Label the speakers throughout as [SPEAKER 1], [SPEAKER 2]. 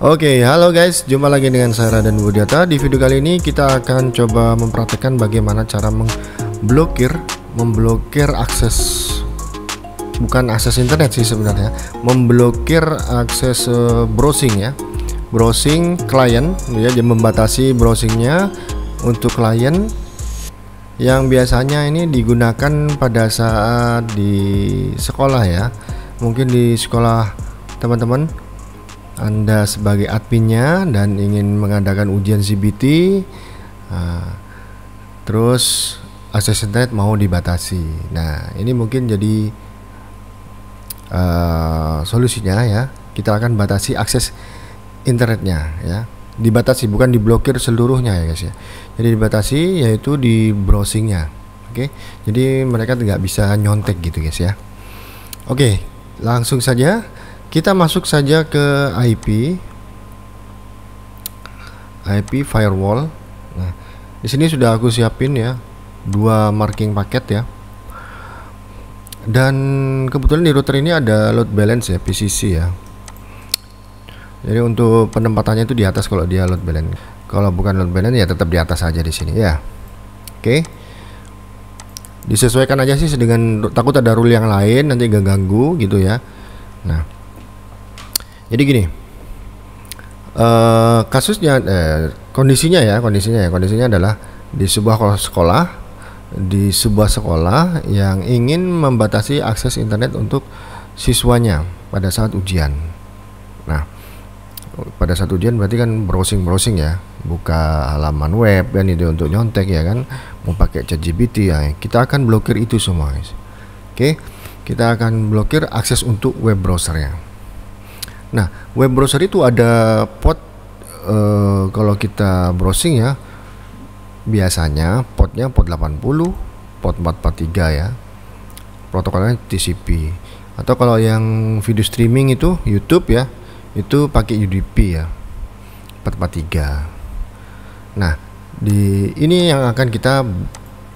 [SPEAKER 1] Oke, okay, halo guys, jumpa lagi dengan saya Raden Budiata. Di video kali ini kita akan coba mempraktekkan bagaimana cara memblokir, memblokir akses bukan akses internet sih sebenarnya, memblokir akses eh, browsing ya, browsing klien ya, jadi membatasi browsingnya untuk klien yang biasanya ini digunakan pada saat di sekolah ya, mungkin di sekolah teman-teman anda sebagai adminnya dan ingin mengadakan ujian CBT uh, ah, terus akses internet mau dibatasi nah ini mungkin jadi uh, solusinya ya kita akan batasi akses internetnya ya dibatasi bukan diblokir seluruhnya ya guys ya jadi dibatasi yaitu di browsingnya oke okay? jadi mereka tidak bisa nyontek gitu guys ya oke okay, langsung saja kita masuk saja ke IP IP firewall. Nah, di sini sudah aku siapin ya dua marking paket ya. Dan kebetulan di router ini ada load balance ya PCC ya. Jadi untuk penempatannya itu di atas kalau dia load balance. Kalau bukan load balance ya tetap di atas aja di sini ya. Oke. Okay. Disesuaikan aja sih dengan takut ada rule yang lain nanti gak ganggu gitu ya. Nah, jadi gini, uh, kasusnya, eh, kondisinya ya, kondisinya ya, kondisinya adalah di sebuah sekolah, di sebuah sekolah yang ingin membatasi akses internet untuk siswanya pada saat ujian. Nah, pada saat ujian berarti kan browsing-browsing ya, buka halaman web dan ide untuk nyontek ya kan, mau pakai chat GPT ya. Kita akan blokir itu semua, guys. Oke, kita akan blokir akses untuk web browsernya Nah, web browser itu ada port uh, eh, kalau kita browsing ya biasanya portnya port 80, port 443 ya. Protokolnya TCP. Atau kalau yang video streaming itu YouTube ya, itu pakai UDP ya. 443. Nah, di ini yang akan kita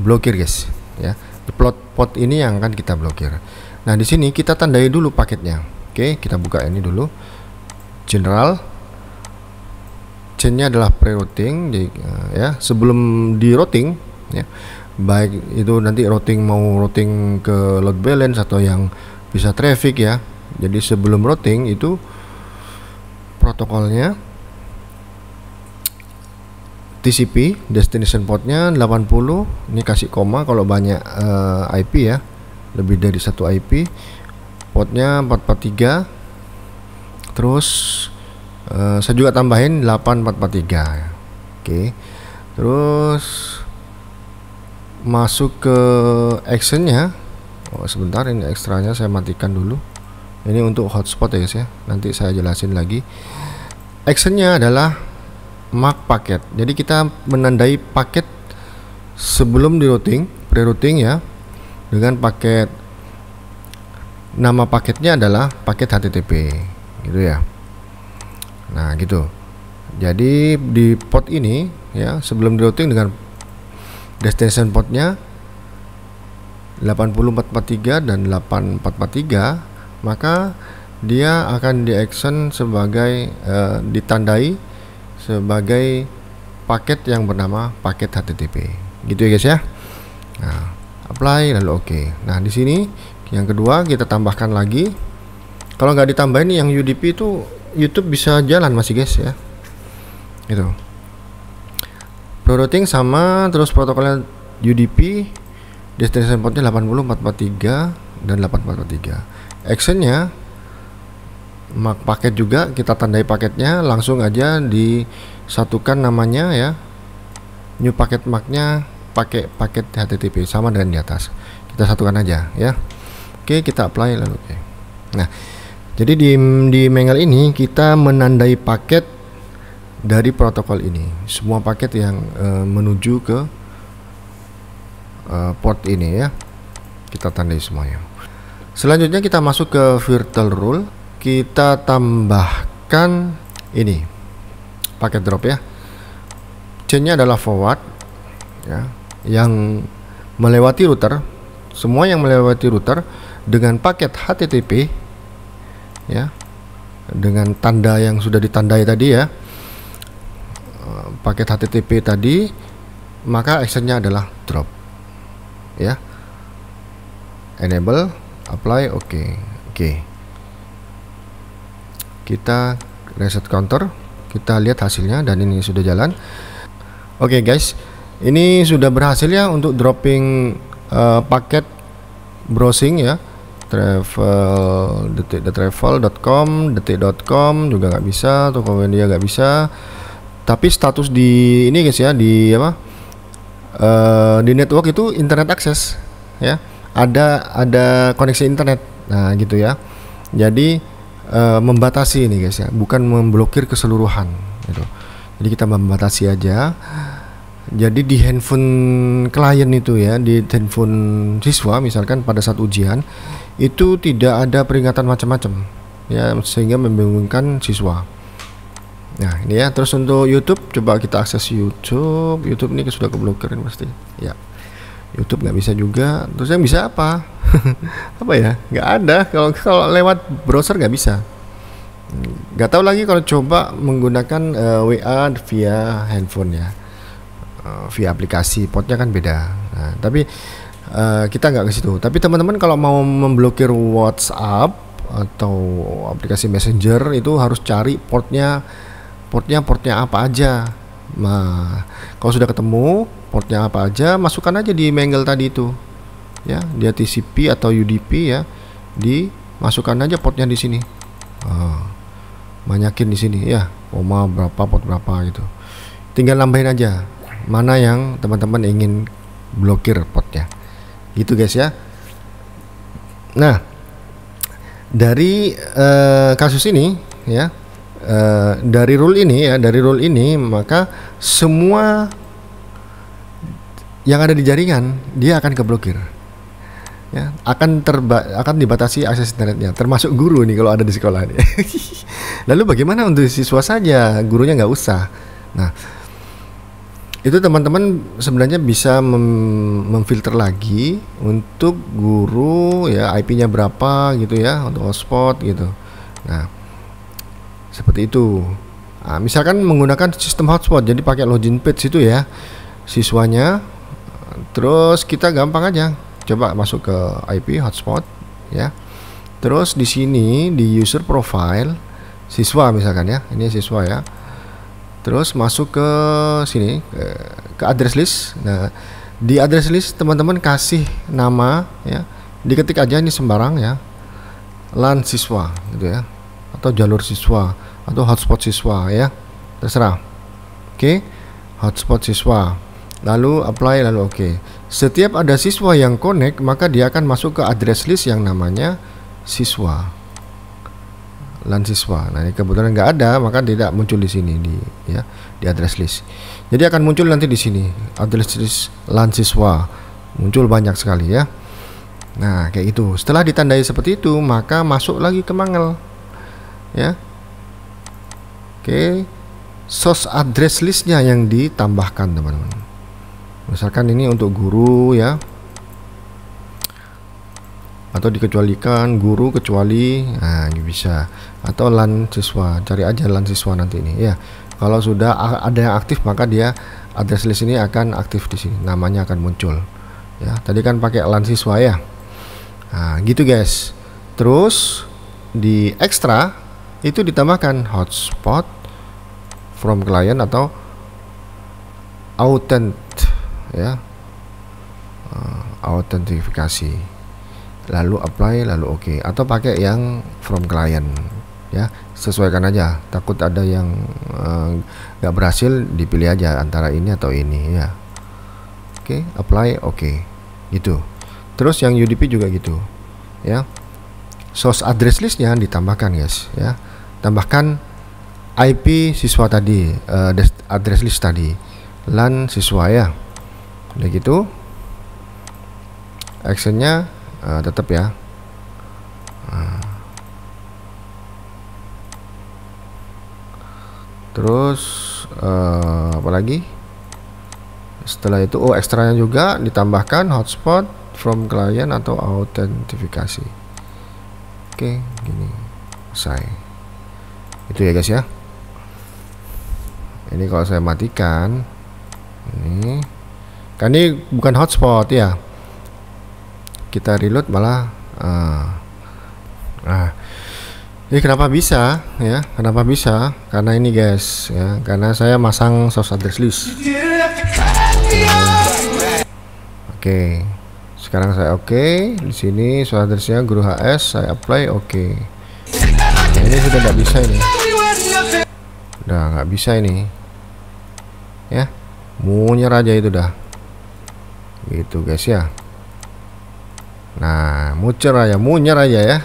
[SPEAKER 1] blokir guys ya. plot port ini yang akan kita blokir. Nah, di sini kita tandai dulu paketnya Oke, kita buka ini dulu. General. Chainnya adalah pre-routing, uh, eh, ya sebelum di routing, ya baik itu nanti routing mau routing ke load balance atau yang bisa traffic ya. Jadi sebelum routing itu protokolnya TCP destination portnya 80 ini kasih koma kalau banyak uh, eh, IP ya lebih dari satu IP potnya 443 terus uh, saya juga tambahin 8443 ya. oke okay. terus masuk ke actionnya oh sebentar ini ekstranya saya matikan dulu ini untuk hotspot ya guys ya nanti saya jelasin lagi actionnya adalah mark paket jadi kita menandai paket sebelum di routing pre-routing ya dengan paket nama paketnya adalah paket HTTP gitu ya nah gitu jadi di port ini ya sebelum di routing dengan destination portnya 80443 dan 8443 maka dia akan di action sebagai eh, ditandai sebagai paket yang bernama paket HTTP gitu ya guys ya nah apply lalu oke okay. nah di sini yang kedua kita tambahkan lagi kalau nggak ditambahin yang UDP itu YouTube bisa jalan masih guys ya itu Prorouting sama terus protokolnya UDP destination portnya tiga dan 8443 actionnya mak paket juga kita tandai paketnya langsung aja disatukan namanya ya new paket maknya pakai paket HTTP sama dengan di atas kita satukan aja ya Oke, kita apply lalu oke. Nah, jadi di di mengel ini kita menandai paket dari protokol ini. Semua paket yang uh, menuju ke uh, port ini ya. Kita tandai semuanya. Selanjutnya kita masuk ke virtual rule, kita tambahkan ini paket drop ya. Chainnya adalah forward ya, yang melewati router semua yang melewati router dengan paket HTTP ya dengan tanda yang sudah ditandai tadi ya paket HTTP tadi maka actionnya adalah drop ya enable apply oke okay. oke okay. kita reset counter kita lihat hasilnya dan ini sudah jalan oke okay guys ini sudah berhasil ya untuk dropping uh, paket browsing ya travel detik the travel.com detik.com juga nggak bisa Tokopedia nggak bisa tapi status di ini guys ya di apa uh, di network itu internet akses ya ada ada koneksi internet nah gitu ya jadi uh, membatasi ini guys ya bukan memblokir keseluruhan gitu jadi kita membatasi aja jadi di handphone klien itu ya di handphone siswa misalkan pada saat ujian itu tidak ada peringatan macam-macam ya sehingga membingungkan siswa nah ini ya terus untuk YouTube coba kita akses YouTube YouTube ini sudah keblokirin pasti ya YouTube nggak bisa juga terus yang bisa apa apa ya nggak ada kalau kalau lewat browser nggak bisa nggak tahu lagi kalau coba menggunakan uh, eh, WA via handphone ya uh, via aplikasi potnya kan beda nah, tapi uh, kita nggak ke situ. Tapi teman-teman kalau mau memblokir WhatsApp atau aplikasi Messenger itu harus cari portnya, portnya portnya apa aja. Nah, kalau sudah ketemu portnya apa aja, masukkan aja di mangle tadi itu, ya, dia TCP atau UDP ya, dimasukkan aja portnya di sini. Uh, banyakin di sini ya, koma berapa port berapa gitu. Tinggal nambahin aja mana yang teman-teman ingin blokir portnya gitu guys ya nah dari uh, kasus ini ya uh, dari rule ini ya dari rule ini maka semua yang ada di jaringan dia akan keblokir ya akan terba akan dibatasi akses internetnya termasuk guru nih kalau ada di sekolah ini. lalu bagaimana untuk siswa saja gurunya nggak usah nah itu teman-teman sebenarnya bisa mem memfilter lagi untuk guru ya IP-nya berapa gitu ya untuk hotspot gitu nah seperti itu nah, misalkan menggunakan sistem hotspot jadi pakai login page itu ya siswanya terus kita gampang aja coba masuk ke IP hotspot ya terus di sini di user profile siswa misalkan ya ini siswa ya terus masuk ke sini ke, address list nah di address list teman-teman kasih nama ya diketik aja ini sembarang ya lan siswa gitu ya atau jalur siswa atau hotspot siswa ya terserah oke okay. hotspot siswa lalu apply lalu oke okay. setiap ada siswa yang connect maka dia akan masuk ke address list yang namanya siswa Lansiswa, siswa. Nah, ini kebetulan nggak ada, maka tidak muncul di sini di ya di address list. Jadi akan muncul nanti di sini address list lan siswa. Muncul banyak sekali ya. Nah, kayak itu. Setelah ditandai seperti itu, maka masuk lagi ke mangel. Ya. Oke. Source address listnya yang ditambahkan, teman-teman. Misalkan ini untuk guru ya atau dikecualikan guru kecuali nah ini bisa atau lan siswa cari aja lan siswa nanti ini ya kalau sudah ada yang aktif maka dia address list ini akan aktif di sini namanya akan muncul ya tadi kan pakai lan siswa ya nah gitu guys terus di ekstra itu ditambahkan hotspot from client atau authent ya uh, eh, autentifikasi lalu apply lalu oke okay. atau pakai yang from client ya sesuaikan aja takut ada yang eh, nggak uh, berhasil dipilih aja antara ini atau ini ya oke okay, apply oke okay. gitu terus yang UDP juga gitu ya source address listnya ditambahkan guys ya tambahkan IP siswa tadi uh, address list tadi LAN siswa ya udah gitu actionnya uh, eh, tetap ya eh. terus uh, apa lagi setelah itu oh ekstranya juga ditambahkan hotspot from client atau autentifikasi oke okay, gini selesai itu ya guys ya ini kalau saya matikan ini kan ini bukan hotspot ya kita reload malah uh, nah ini kenapa bisa ya kenapa bisa karena ini guys ya karena saya masang source address list oke okay. sekarang saya oke okay. di sini source addressnya guru HS saya apply oke okay. nah, ini sudah nggak bisa ini udah nggak bisa ini ya munyer aja itu dah gitu guys ya Nah, mucer aja, munyer aja ya.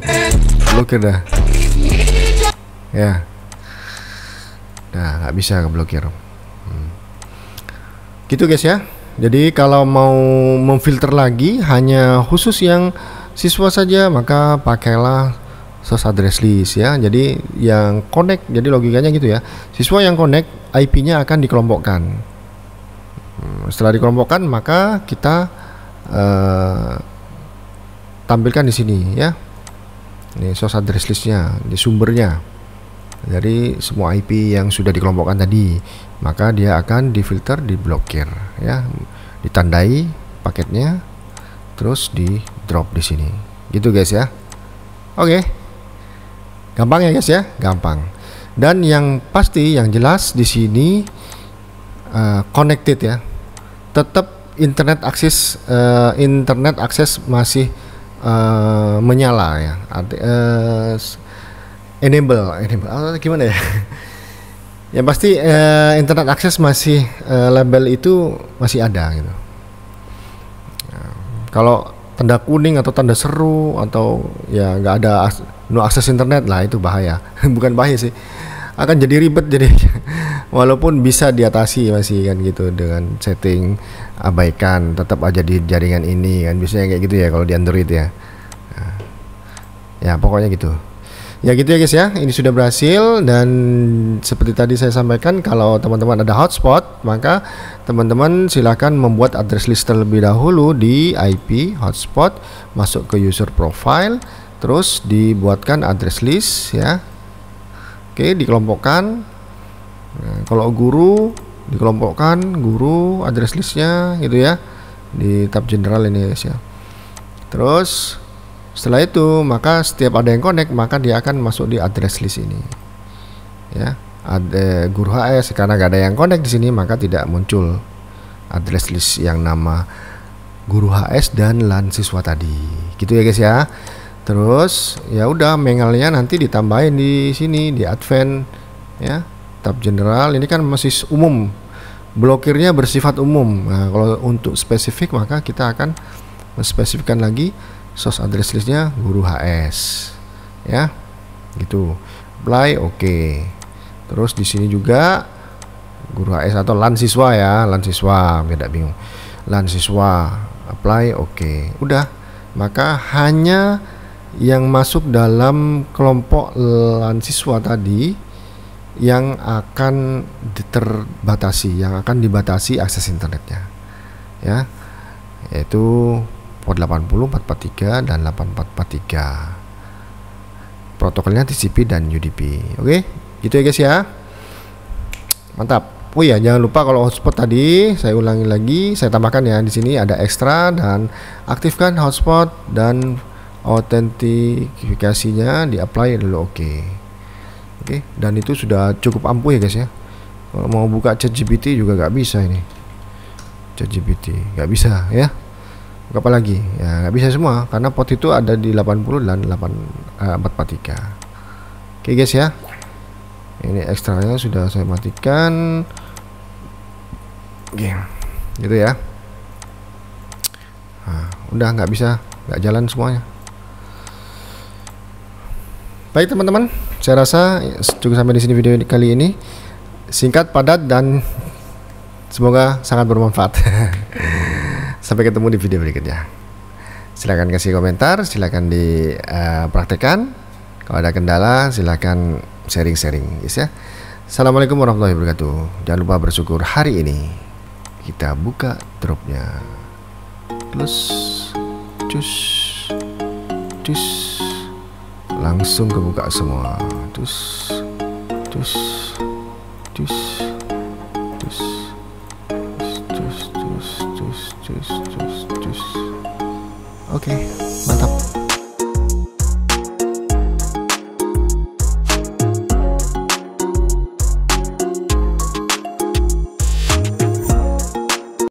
[SPEAKER 1] blokir ya dah. Ya. Nah, nggak bisa keblokir. Ya, hmm. Gitu guys ya. Jadi kalau mau memfilter lagi hanya khusus yang siswa saja maka pakailah source address list ya. Jadi yang connect, jadi logikanya gitu ya. Siswa yang connect IP-nya akan dikelompokkan. Hmm, setelah dikelompokkan maka kita uh, tampilkan di sini ya ini source address listnya di sumbernya dari semua IP yang sudah dikelompokkan tadi maka dia akan difilter diblokir ya ditandai paketnya terus di drop di sini gitu guys ya oke okay. gampang ya guys ya gampang dan yang pasti yang jelas di sini uh, connected ya tetap internet akses uh, internet akses masih uh, menyala ya arti uh, enable enable oh, gimana ya ya pasti uh, internet akses masih uh, label itu masih ada gitu ya, kalau tanda kuning atau tanda seru atau ya nggak ada no akses internet lah itu bahaya bukan bahaya sih akan jadi ribet jadi walaupun bisa diatasi masih kan gitu dengan setting abaikan tetap aja di jaringan ini kan biasanya kayak gitu ya kalau di Android ya ya pokoknya gitu ya gitu ya guys ya ini sudah berhasil dan seperti tadi saya sampaikan kalau teman-teman ada hotspot maka teman-teman silahkan membuat address list terlebih dahulu di IP hotspot masuk ke user profile terus dibuatkan address list ya Oke, dikelompokkan. Nah, kalau guru dikelompokkan guru address listnya gitu ya di tab general ini guys ya. Terus setelah itu maka setiap ada yang connect maka dia akan masuk di address list ini. Ya, ada guru HS karena gak ada yang connect di sini maka tidak muncul address list yang nama guru HS dan lansiswa tadi. Gitu ya guys ya terus ya udah mengelnya nanti ditambahin di sini di advent ya tab general ini kan masih umum blokirnya bersifat umum nah kalau untuk spesifik maka kita akan spesifikkan lagi source address listnya guru HS ya gitu apply oke okay. terus di sini juga guru HS atau lan siswa ya lan siswa tidak bingung lan siswa apply oke okay. udah maka hanya yang masuk dalam kelompok lansiswa tadi yang akan terbatasi, yang akan dibatasi akses internetnya. Ya. Yaitu port 80, 443 dan 8443. Protokolnya TCP dan UDP. Oke, gitu ya guys ya. Mantap. Oh iya, jangan lupa kalau hotspot tadi saya ulangi lagi, saya tambahkan ya di sini ada ekstra dan aktifkan hotspot dan autentifikasinya di apply dulu oke okay. oke okay, dan itu sudah cukup ampuh ya guys ya kalau mau buka ChatGPT juga nggak bisa ini ChatGPT nggak bisa ya buka apa lagi ya nggak bisa semua karena pot itu ada di 80 dan 8 eh, 443 oke okay guys ya ini ekstranya sudah saya matikan oke okay. gitu ya nah, udah nggak bisa nggak jalan semuanya Baik teman-teman, saya rasa cukup sampai di sini video kali ini. Singkat, padat, dan semoga sangat bermanfaat. sampai ketemu di video berikutnya. Silakan kasih komentar, silahkan dipraktekan. Eh, Kalau ada kendala, silakan sharing-sharing. Yes, ya. Assalamualaikum warahmatullahi wabarakatuh. Jangan lupa bersyukur hari ini. Kita buka dropnya. Plus, Cus. Cus. langsung ke buka semua terus terus terus terus terus terus terus terus terus terus okay